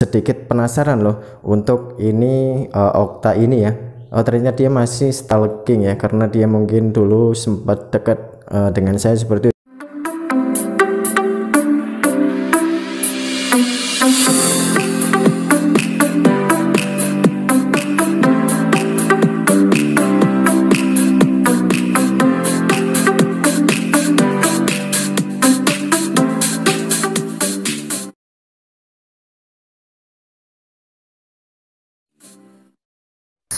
sedikit penasaran loh untuk ini uh, Okta ini ya. Oh ternyata dia masih stalking ya karena dia mungkin dulu sempat dekat uh, dengan saya seperti itu.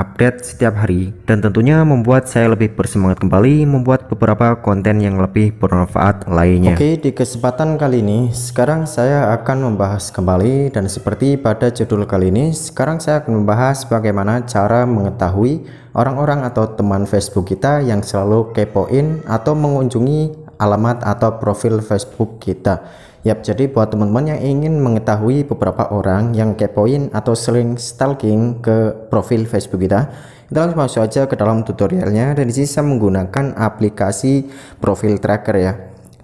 update setiap hari dan tentunya membuat saya lebih bersemangat kembali membuat beberapa konten yang lebih bermanfaat lainnya. Oke, di kesempatan kali ini sekarang saya akan membahas kembali dan seperti pada judul kali ini sekarang saya akan membahas bagaimana cara mengetahui orang-orang atau teman Facebook kita yang selalu kepoin atau mengunjungi alamat atau profil Facebook kita. Yap, jadi buat teman-teman yang ingin mengetahui beberapa orang yang kepoin atau sering stalking ke profil Facebook kita, kita langsung masuk aja ke dalam tutorialnya dan di sini saya menggunakan aplikasi profil tracker ya.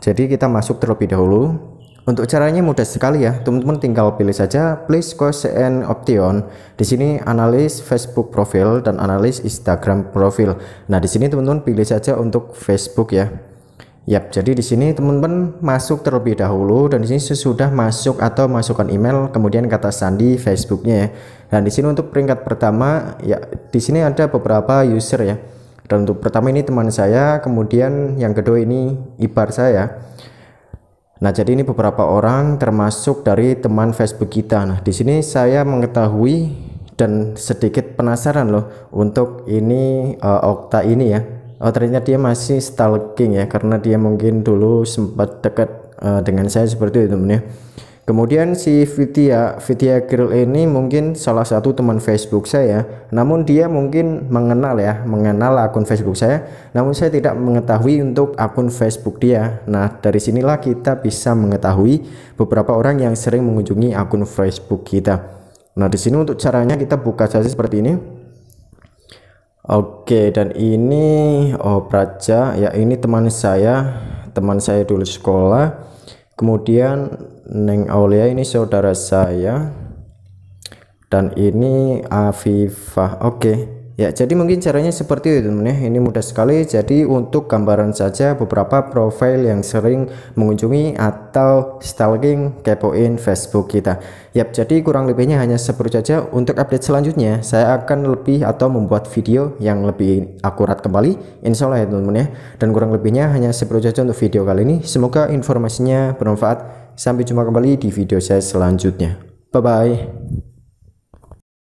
Jadi kita masuk terlebih dahulu. Untuk caranya mudah sekali ya, teman-teman tinggal pilih saja please go CN option. Di sini analis Facebook profil dan analis Instagram profil. Nah, di sini teman-teman pilih saja untuk Facebook ya. Yap, jadi di sini teman-teman masuk terlebih dahulu dan di sini sesudah masuk atau masukkan email kemudian kata sandi Facebooknya ya. Dan di sini untuk peringkat pertama ya di sini ada beberapa user ya. Dan untuk pertama ini teman saya, kemudian yang kedua ini ibar saya. Nah, jadi ini beberapa orang termasuk dari teman Facebook kita. Nah, di sini saya mengetahui dan sedikit penasaran loh untuk ini uh, Okta ini ya oh ternyata dia masih stalking ya karena dia mungkin dulu sempat dekat uh, dengan saya seperti itu teman ya. Kemudian si Vitia, Vitia Girl ini mungkin salah satu teman Facebook saya. Namun dia mungkin mengenal ya, mengenal akun Facebook saya. Namun saya tidak mengetahui untuk akun Facebook dia. Nah, dari sinilah kita bisa mengetahui beberapa orang yang sering mengunjungi akun Facebook kita. Nah, di sini untuk caranya kita buka saja seperti ini. Oke, dan ini oh Praja, ya ini teman saya, teman saya dulu sekolah. Kemudian Neng Aulia ini saudara saya. Dan ini Afifah. Oke. Ya, jadi mungkin caranya seperti itu, teman teman ya. Ini mudah sekali. Jadi untuk gambaran saja beberapa profil yang sering mengunjungi atau stalking kepoin Facebook kita. Yap, jadi kurang lebihnya hanya seperti saja. Untuk update selanjutnya, saya akan lebih atau membuat video yang lebih akurat kembali. Insya Allah ya, teman ya. Dan kurang lebihnya hanya seperti saja untuk video kali ini. Semoga informasinya bermanfaat. Sampai jumpa kembali di video saya selanjutnya. Bye bye.